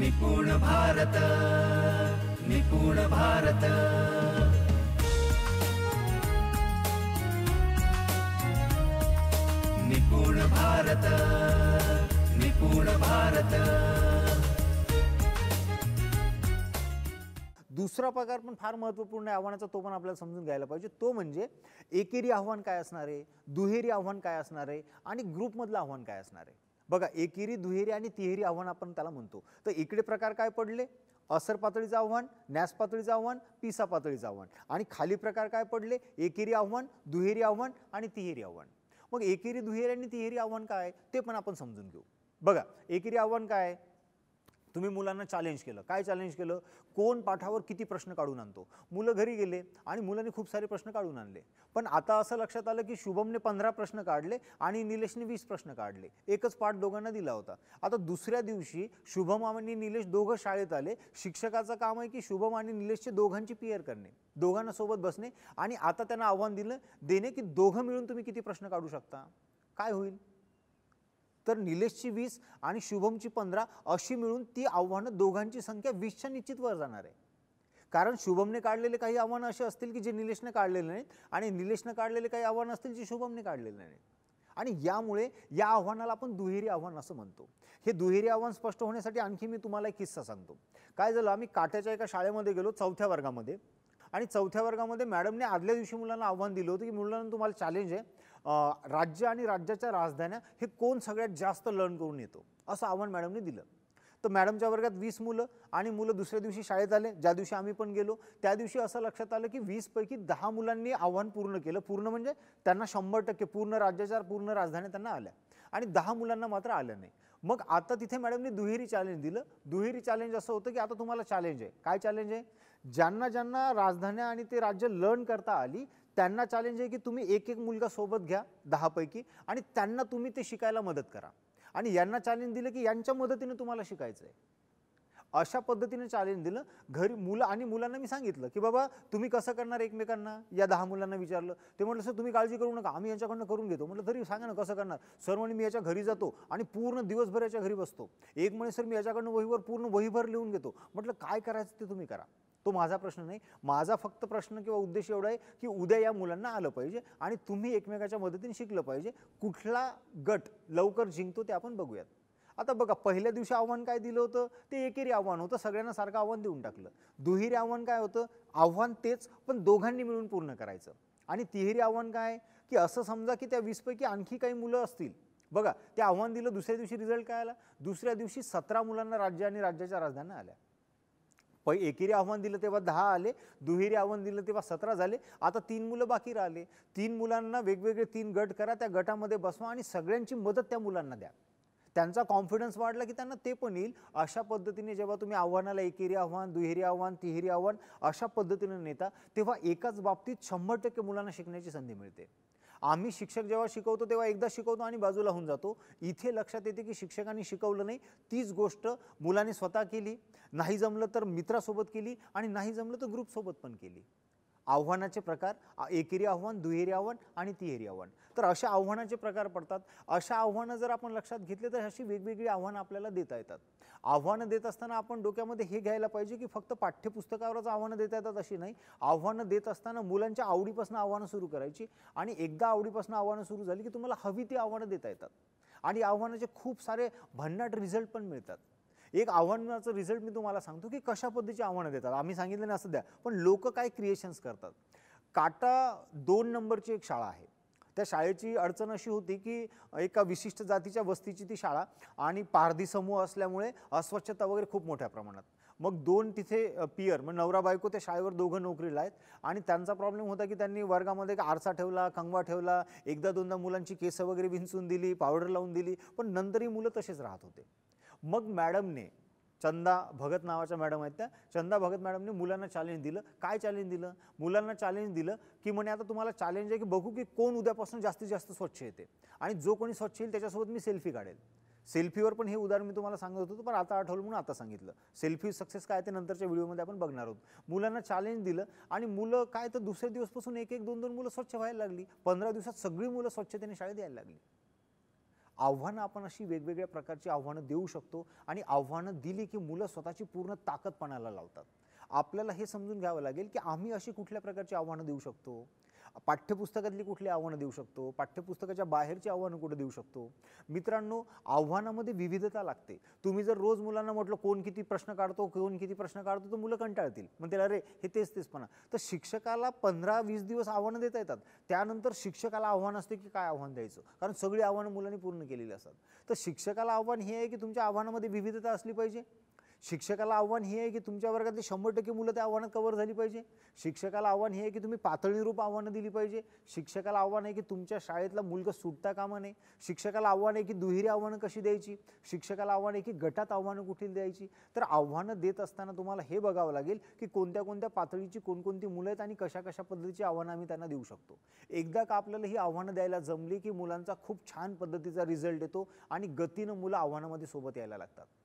निपुण भारत निपुण भारत निपुण भारत निपुण भारत दुसरा प्रकार पण फार महत्त्वपूर्ण आव्हानाचा तो पण आपल्याला समजून घ्यायला पाहिजे तो म्हणजे एकेरी आव्हान काय असणार आहे दुहेरी आव्हान काय असणार आहे आणि ग्रुपमधलं आव्हान काय असणार आहे बघा एकेरी दुहेरी आणि तिहेरी आव्हान आपण त्याला म्हणतो तर इकडे प्रकार काय पडले असर पातळीचं आव्हान न्यास पातळीचं आव्हान पिसा पातळीचं आव्हान आणि खाली प्रकार काय पडले एकेरी आव्हान दुहेरी आव्हान आणि तिहेरी आव्हान मग एकेरी दुहेरी आणि तिहेरी आव्हान काय ते पण आपण समजून घेऊ बघा एकेरी आव्हान काय तुम्ही मुलांना चॅलेंज केलं काय चॅलेंज केलं कोण पाठावर किती प्रश्न काढून आणतो मुलं घरी गेले आणि मुलांनी खूप सारे प्रश्न काढून आणले पण आता असं लक्षात आलं की शुभमने पंधरा प्रश्न काढले आणि निलेशने वीस प्रश्न काढले एकच पाठ दोघांना दिला होता आता दुसऱ्या दिवशी शुभम आणि निलेश दोघं शाळेत आले शिक्षकाचं काम आहे की शुभम आणि निलेशचे दोघांची पीअर करणे दोघांना सोबत बसणे आणि आता त्यांना आव्हान दिलं देणे की दोघं मिळून तुम्ही किती प्रश्न काढू शकता काय होईल तर निलेशची वीस आणि शुभमची पंधरा अशी मिळून ती आव्हानं दोघांची संख्या वीसच्या निश्चित वर जाणार आहे कारण शुभमने काढलेले काही आव्हानं असे असतील की जे निलेशने काढलेले नाहीत आणि निलेशने काढलेले काही आव्हानं असतील जे शुभमने काढलेले नाहीत आणि यामुळे या आव्हानाला आपण दुहेरी आव्हान असं म्हणतो हे दुहेरी आव्हान स्पष्ट होण्यासाठी आणखी मी तुम्हाला एक किस्सा सांगतो काय झालं आम्ही काट्याच्या एका शाळेमध्ये गेलो चौथ्या वर्गामध्ये आणि चौथ्या वर्गामध्ये मॅडमने आदल्या दिवशी मुलांना आव्हान दिलं होतं की मुलांना तुम्हाला चॅलेंज आहे राज्य आणि राज्याच्या राजधान्या हे कोण सगळ्यात जास्त लर्न करून येतो असं आव्हान मॅडमने दिलं तर मॅडमच्या वर्गात वीस मुलं आणि मुलं दुसऱ्या दिवशी शाळेत आले ज्या दिवशी आम्ही पण गेलो त्या दिवशी असं लक्षात आलं की वीसपैकी दहा मुलांनी आव्हान पूर्ण केलं पूर्ण म्हणजे त्यांना शंभर टक्के पूर्ण राज्याच्या पूर्ण राजधान्या त्यांना आल्या आणि दहा मुलांना मात्र आलं नाही मग आता तिथे मॅडमने दुहेरी चॅलेंज दिलं दुहेरी चॅलेंज असं होतं की आता तुम्हाला चॅलेंज आहे काय चॅलेंज आहे ज्यांना ज्यांना राजधान्या आणि ते राज्य लर्न करता आली त्यांना चॅलेंज आहे की तुम्ही एक एक मुलगा सोबत घ्या दहापैकी आणि त्यांना तुम्ही ते शिकायला मदत करा आणि यांना चॅलेंज दिलं की यांच्या मदतीने तुम्हाला शिकायचं आहे अशा पद्धतीने चॅलेंज दिलं घरी मुलं आणि मुलांना मी सांगितलं की बाबा तुम्ही कसं करणार एकमेकांना या दहा मुलांना विचारलं ते म्हटलं सर तुम्ही काळजी करू नका आम्ही यांच्याकडनं करून घेतो म्हटलं तरी सांगा ना कसं करणार सर म्हणे मी याच्या घरी जातो आणि पूर्ण दिवसभर याच्या घरी बसतो एक म्हणे सर मी याच्याकडनं वहीवर पूर्ण वहीभर लिहून घेतो म्हटलं काय करायचं ते तुम्ही करा तो माझा प्रश्न नाही माझा फक्त प्रश्न किंवा उद्देश एवढा आहे की उद्या या मुलांना आलं पाहिजे आणि तुम्ही एकमेकाच्या मदतीने शिकलं पाहिजे कुठला गट लवकर जिंकतो ते आपण बघूयात आता बघा पहिल्या दिवशी आव्हान काय दिलं होतं ते एकेरी आव्हान होतं सगळ्यांना सारखं आव्हान देऊन टाकलं दुहेरी आव्हान काय होतं आव्हान तेच पण दोघांनी मिळून पूर्ण करायचं आणि तिहेरी आव्हान काय की असं समजा की त्या वीसपैकी आणखी काही मुलं असतील बघा ते आव्हान दिलं दुसऱ्या दिवशी रिझल्ट काय आला दुसऱ्या दिवशी सतरा मुलांना राज्य आणि राज्याच्या राजधान्या आल्या पै एकेरी आव्हान दिलं तेव्हा दहा आले दुहेरी आव्हान दिलं तेव्हा सतरा झाले आता तीन मुलं बाकी राहिले तीन मुलांना वेगवेगळे तीन गट करा त्या गटामध्ये बसवा आणि सगळ्यांची मदत त्या मुलांना द्या त्यांचा कॉन्फिडन्स वाढला की त्यांना ते पण येईल अशा पद्धतीने जेव्हा तुम्ही आव्हानाला एकेरी आव्हान दुहेरी आव्हान तिहेरी आव्हान अशा पद्धतीने नेता तेव्हा एकाच बाबतीत शंभर टक्के मुलांना शिकण्याची संधी मिळते आम्ही शिक्षक जेव्हा शिकवतो तेव्हा एकदा शिकवतो आणि बाजूला होऊन जातो इथे लक्षात येते की शिक्षकांनी शिकवलं नाही तीच गोष्ट मुलाने स्वतः केली नाही जमलं तर मित्रासोबत केली आणि नाही जमलं तर ग्रुपसोबत पण केली आव्हानाचे प्रकार एकेरी आव्हान दुहेरी आव्हान आणि तिहेरी आव्हान तर अशा आव्हानाचे प्रकार पडतात अशा आव्हानं जर आपण लक्षात घेतले तर अशी वेगवेगळी आव्हानं आपल्याला देता येतात आव्हानं देत असताना आपण डोक्यामध्ये हे घ्यायला पाहिजे की फक्त पाठ्यपुस्तकावरच आव्हानं देता येतात अशी नाही आव्हानं देत असताना मुलांच्या आवडीपासून आव्हानं सुरू करायची आणि एकदा आवडीपासून आव्हानं सुरू झाली की तुम्हाला हवी ती आव्हानं देता येतात आणि आव्हानाचे खूप सारे भन्नाट रिझल्ट पण मिळतात एक आव्हानाचं रिझल्ट मी तुम्हाला सांगतो की कशा पद्धतीची आव्हानं देतात आम्ही सांगितलं नाही असं द्या पण लोक काय क्रिएशन्स करतात काटा दोन नंबरची एक शाळा आहे त्या शाळेची अडचण अशी होती की एका विशिष्ट जातीच्या वस्तीची ती शाळा आणि पारधी समूह असल्यामुळे अस्वच्छता वगैरे खूप मोठ्या प्रमाणात मग दोन तिथे पियर मग नवरा बायको त्या शाळेवर दोघं नोकरीला आहेत आणि त्यांचा प्रॉब्लेम होता की त्यांनी वर्गामध्ये एक आरसा ठेवला कंगवा ठेवला एकदा दोनदा मुलांची केसं वगैरे विंचून दिली पावडर लावून दिली पण नंतरही मुलं तसेच राहत होते मग मॅडमने चंदा भगत नावाच्या मॅडम आहेत त्या चंदा भगत मॅडमने मुलांना चॅलेंज दिलं काय चॅलेंज दिलं मुलांना चॅलेंज दिलं की म्हणे आता तुम्हाला चॅलेंज आहे की बघू की कोण उद्यापासून जास्तीत जास्त स्वच्छ येते आणि जो कोणी स्वच्छ येईल त्याच्यासोबत मी सेल्फी काढेल सेल्फीवर पण हे उदाहरण मी तुम्हाला सांगत होतो पण आता आठवलं म्हणून आता सांगितलं सेल्फी सक्सेस काय ते नंतरच्या व्हिडिओमध्ये आपण बघणार आहोत मुलांना चॅलेंज दिलं आणि मुलं काय तर दुसऱ्या दिवसपासून एक एक दोन दोन मुलं स्वच्छ व्हायला लागली पंधरा दिवसात सगळी मुलं स्वच्छतेने शाळेत यायला लागली आव्हानं आपण अशी वेगवेगळ्या प्रकारची आव्हानं देऊ शकतो आणि आव्हानं दिली की मुलं स्वतःची पूर्ण ताकदपणाला लावतात आपल्याला हे समजून घ्यावं लागेल की आम्ही अशी कुठल्या प्रकारची आव्हानं देऊ शकतो पाठ्यपुस्तकातली कुठली आव्हानं देऊ शकतो पाठ्यपुस्तकाच्या बाहेरची आव्हानं कुठे देऊ शकतो मित्रांनो आव्हानामध्ये विविधता लागते तुम्ही जर रोज मुलांना म्हटलं कोण किती प्रश्न काढतो कोण किती प्रश्न काढतो तर मुलं कंटाळतील म्हणते अरे हे तेच तेच पण तर शिक्षकाला पंधरा वीस दिवस आव्हानं देता येतात त्यानंतर शिक्षकाला आव्हान असते की काय आव्हान द्यायचं कारण सगळी आव्हानं मुलांनी पूर्ण केलेली असतात तर शिक्षकाला आव्हान हे आहे की तुमच्या आव्हानामध्ये विविधता असली पाहिजे शिक्षकाला आव्हान हे आहे की तुमच्या वर्गातली शंभर टक्के मुलं त्या आव्हानात कव्हर झाली पाहिजे शिक्षकाला आव्हान हे आहे की तुम्ही पातळीरूप आव्हानं दिली पाहिजे शिक्षकाला आव्हान आहे की तुमच्या शाळेतला मुलगा सुटता कामा नये शिक्षकाला आव्हान आहे की दुहेरी आव्हानं कशी द्यायची शिक्षकाला आव्हान आहे की गटात आव्हानं कुठे द्यायची तर आव्हानं देत असताना तुम्हाला हे बघावं लागेल की कोणत्या कोणत्या पातळीची कोणकोणती मुलं आहेत आणि कशा कशा पद्धतीची आव्हानं आम्ही त्यांना देऊ शकतो एकदा का आपल्याला ही आव्हानं द्यायला जमली की मुलांचा खूप छान पद्धतीचा रिझल्ट येतो आणि गतीनं मुलं आव्हानामध्ये सोबत यायला लागतात